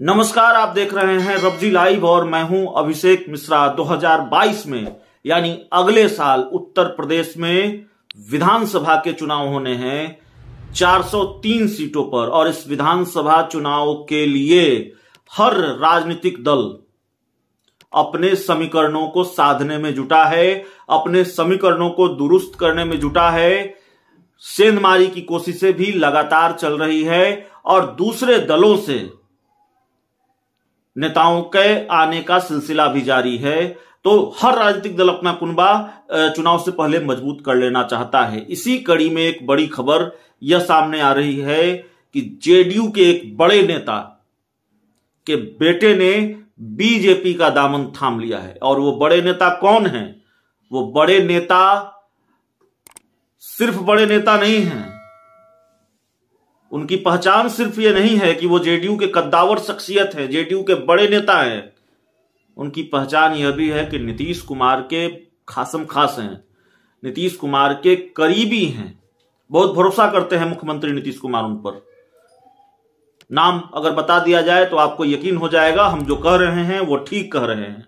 नमस्कार आप देख रहे हैं रबजी लाइव और मैं हूं अभिषेक मिश्रा 2022 में यानी अगले साल उत्तर प्रदेश में विधानसभा के चुनाव होने हैं 403 सीटों पर और इस विधानसभा चुनाव के लिए हर राजनीतिक दल अपने समीकरणों को साधने में जुटा है अपने समीकरणों को दुरुस्त करने में जुटा है सेंधमारी की कोशिशें भी लगातार चल रही है और दूसरे दलों से नेताओं के आने का सिलसिला भी जारी है तो हर राजनीतिक दल अपना कुनबा चुनाव से पहले मजबूत कर लेना चाहता है इसी कड़ी में एक बड़ी खबर यह सामने आ रही है कि जेडीयू के एक बड़े नेता के बेटे ने बीजेपी का दामन थाम लिया है और वो बड़े नेता कौन है वो बड़े नेता सिर्फ बड़े नेता नहीं हैं उनकी पहचान सिर्फ ये नहीं है कि वो जेडीयू के कद्दावर शख्सियत हैं जेडीयू के बड़े नेता हैं उनकी पहचान यह भी है कि नीतीश कुमार के खासम खास हैं नीतीश कुमार के करीबी हैं बहुत भरोसा करते हैं मुख्यमंत्री नीतीश कुमार उन पर नाम अगर बता दिया जाए तो आपको यकीन हो जाएगा हम जो कह रहे हैं वो ठीक कह रहे हैं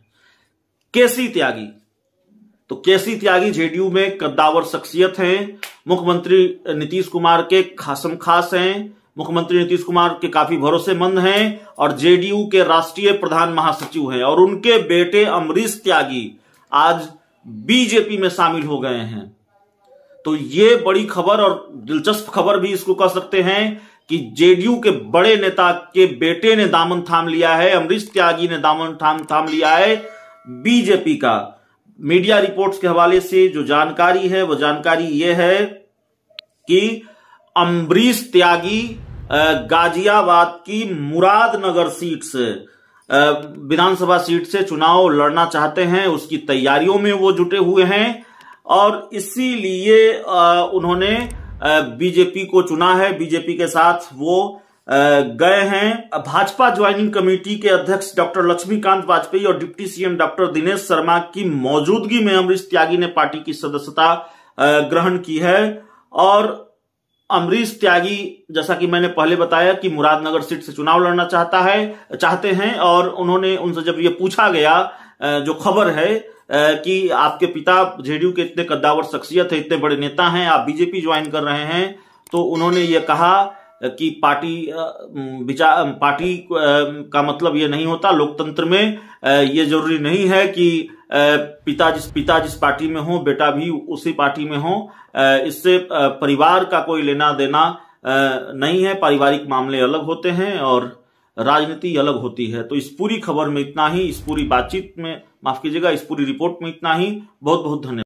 केसी त्यागी तो केसी त्यागी जेडीयू में कद्दावर शख्सियत हैं मुख्यमंत्री नीतीश कुमार के खासम खास हैं मुख्यमंत्री नीतीश कुमार के काफी भरोसेमंद हैं और जेडीयू के राष्ट्रीय प्रधान महासचिव हैं और उनके बेटे अमरीश त्यागी आज बीजेपी में शामिल हो गए हैं तो ये बड़ी खबर और दिलचस्प खबर भी इसको कह सकते हैं कि जेडीयू के बड़े नेता के बेटे ने दामन थाम लिया है अमरीश त्यागी ने दामन थाम थाम लिया है बीजेपी का मीडिया रिपोर्ट्स के हवाले से जो जानकारी है वो जानकारी ये है कि अम्बरीश त्यागी गाजियाबाद की मुरादनगर सीट से विधानसभा सीट से चुनाव लड़ना चाहते हैं उसकी तैयारियों में वो जुटे हुए हैं और इसीलिए उन्होंने बीजेपी को चुना है बीजेपी के साथ वो गए हैं भाजपा ज्वाइनिंग कमेटी के अध्यक्ष डॉक्टर लक्ष्मीकांत वाजपेयी और deputy CM doctor Dinesh Sharma की मौजूदगी में अमरीश त्यागी ने पार्टी की सदस्यता ग्रहण की है और अमरीश त्यागी जैसा कि मैंने पहले बताया कि मुरादनगर सीट से चुनाव लड़ना चाहता है चाहते हैं और उन्होंने उनसे जब ये पूछा गया जो खबर है कि आपके पिता जेडीयू के इतने कद्दावर शख्सियत है इतने बड़े नेता हैं आप बीजेपी ज्वाइन कर रहे हैं तो उन्होंने ये कहा कि पार्टी विचार पार्टी का मतलब ये नहीं होता लोकतंत्र में ये जरूरी नहीं है कि पिता जिस पिता जिस पार्टी में हो बेटा भी उसी पार्टी में हो इससे परिवार का कोई लेना देना नहीं है पारिवारिक मामले अलग होते हैं और राजनीति अलग होती है तो इस पूरी खबर में इतना ही इस पूरी बातचीत में माफ कीजिएगा इस पूरी रिपोर्ट में इतना ही बहुत बहुत धन्यवाद